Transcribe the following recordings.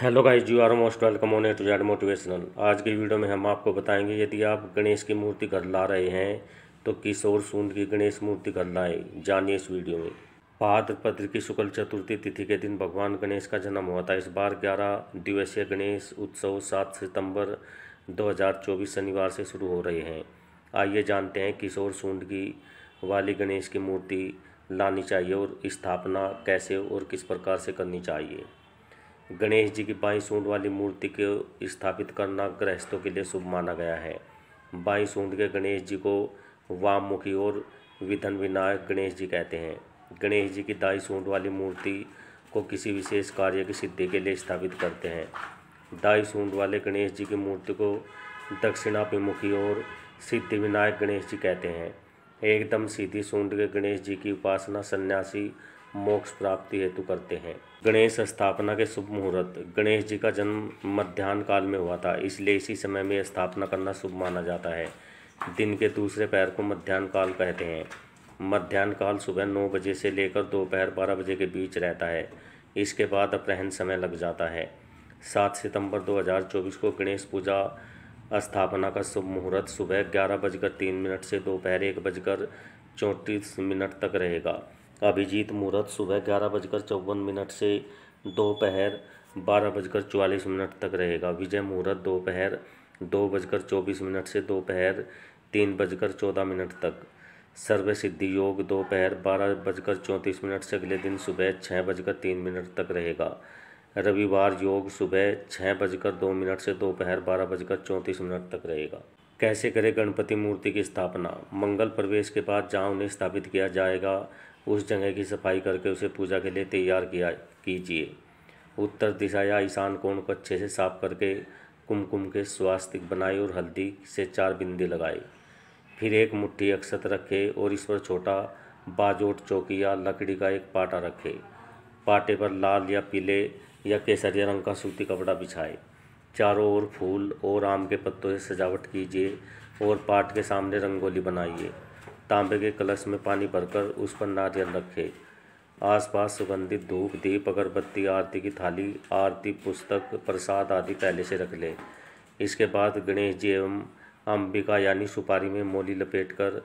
hello guys you are most welcome on to Z motivational आज की video में हम आपको बताएंगे यदि आप गणेश की मूर्ति घर ला रहे हैं तो किस और सूंद की गणेश मूर्ति घर लाएं जानिए इस वीडियो में भाद्रपद की शुक्ल चतुर्थी तिथि के दिन भगवान गणेश का जन्म हुआ था इस बार ग्यारह दिवसीय गणेश उत्सव सात सितम्बर दो शनिवार से शुरू हो रहे हैं आइए जानते हैं किस और सूंद की वाली गणेश की मूर्ति लानी चाहिए और स्थापना कैसे और किस प्रकार से करनी चाहिए गणेश जी की बाई सूंड वाली मूर्ति को स्थापित करना गृहस्थों के लिए शुभ माना गया है बाई सूंड के गणेश जी को वाम मुखी और विधन विनायक गणेश जी कहते हैं गणेश जी की दाई सूंड वाली मूर्ति को किसी विशेष कार्य की सिद्धि के लिए स्थापित करते हैं दाई सूंड वाले गणेश जी की मूर्ति को दक्षिणाभिमुखी और सिद्धि विनायक गणेश जी कहते हैं एकदम सीधी सूंड के गणेश जी की उपासना सन्यासी मोक्ष प्राप्ति हेतु करते हैं गणेश स्थापना के शुभ मुहूर्त गणेश जी का जन्म मध्यान्ह काल में हुआ था इसलिए इसी समय में स्थापना करना शुभ माना जाता है दिन के दूसरे पैर को मध्यान्ह काल कहते हैं मध्यान्ह काल सुबह नौ बजे से लेकर दोपहर बारह बजे के बीच रहता है इसके बाद अपराहन समय लग जाता है सात सितंबर 2024 को गणेश पूजा स्थापना का शुभ मुहूर्त सुबह ग्यारह बजकर तीन मिनट से दोपहर एक बजकर चौंतीस मिनट तक रहेगा अभिजीत मुहूर्त सुबह ग्यारह बजकर चौवन मिनट से दोपहर बारह बजकर चवालीस मिनट तक रहेगा विजय मुहूर्त दोपहर दो, बजकर चौबीस मिनट से दोपहर तीन बजकर चौदह मिनट तक सर्व सिद्धि योग दोपहर बारह बजकर चौंतीस मिनट से अगले दिन सुबह छः बजकर तीन मिनट तक रहेगा रविवार योग सुबह छः बजकर दो मिनट से दोपहर बारह बजकर चौंतीस मिनट तक रहेगा कैसे करें गणपति मूर्ति की स्थापना मंगल प्रवेश के बाद जहाँ उन्हें स्थापित किया जाएगा उस जगह की सफाई करके उसे पूजा के लिए तैयार किया कीजिए उत्तर दिशा या ईशान कोण को अच्छे से साफ करके कुमकुम के स्वास्तिक बनाए और हल्दी से चार बिंदी लगाए फिर एक मुट्ठी अक्षत रखे और इस पर छोटा बाजोट चौकी या लकड़ी का एक पाटा रखे पाटे पर लाल या पीले या केसरिया रंग का सूती कपड़ा बिछाए चारों ओर फूल और आम के पत्तों से सजावट कीजिए और पाट के सामने रंगोली बनाइए तांबे के कलश में पानी भरकर उस पर नारियल रखे आसपास सुगंधित धूप दीप अगरबत्ती आरती की थाली आरती पुस्तक प्रसाद आदि पहले से रख लें इसके बाद गणेश जी एवं अंबिका यानी सुपारी में मोली लपेटकर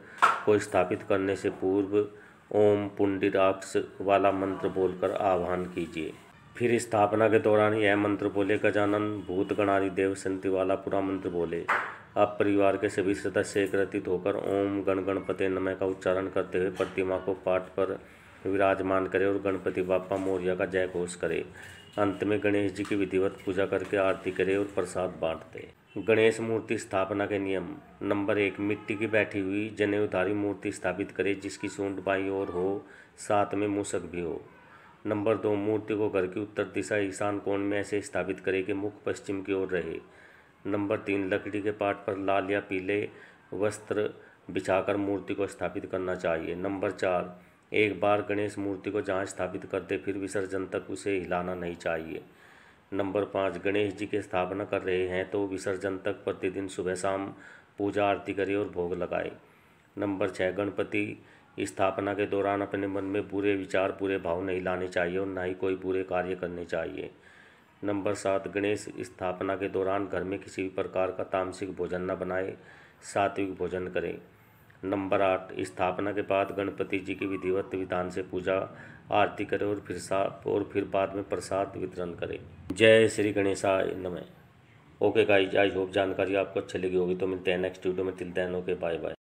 को स्थापित करने से पूर्व ओम पुंडिराक्ष वाला मंत्र बोलकर आह्वान कीजिए फिर स्थापना के दौरान यह मंत्र बोले गजानन भूत गणारी देव संति वाला पूरा मंत्र बोले आप परिवार के सभी सदस्य एकत्रित होकर ओम गण गणपति नमय का उच्चारण करते हुए प्रतिमा को पाठ पर विराजमान करें और गणपति बापा मौर्य का जय घोष करें अंत में गणेश जी की विधिवत पूजा करके आरती करें और प्रसाद बांट दें गणेश मूर्ति स्थापना के नियम नंबर एक मिट्टी की बैठी हुई जनेऊधारी मूर्ति स्थापित करें जिसकी सूंड बाई और हो साथ में मूसक भी हो नंबर दो मूर्ति को घर की उत्तर दिशा ईशान कोण में ऐसे स्थापित करें कि मुख पश्चिम की ओर रहे नंबर तीन लकड़ी के पार्ट पर लाल या पीले वस्त्र बिछाकर मूर्ति को स्थापित करना चाहिए नंबर चार एक बार गणेश मूर्ति को जहाँ स्थापित करते फिर विसर्जन तक उसे हिलाना नहीं चाहिए नंबर पाँच गणेश जी की स्थापना कर रहे हैं तो विसर्जन तक प्रतिदिन सुबह शाम पूजा आरती करें और भोग लगाए नंबर छः गणपति स्थापना के दौरान अपने मन में बुरे विचार बुरे भाव नहीं लाने चाहिए और ना ही कोई बुरे कार्य करने चाहिए नंबर सात गणेश स्थापना के दौरान घर में किसी भी प्रकार का तामसिक भोजन न बनाए सात्विक भोजन करें नंबर आठ स्थापना के बाद गणपति जी की विधिवत विधान से पूजा आरती करें और फिर साफ और फिर बाद में प्रसाद वितरण करें जय श्री गणेशा नमय ओके गाइज आई होप जानकारी आपको अच्छी लगी होगी तो मिलते हैं नेक्स्ट वीडियो में तिल हैं ओके बाय बाय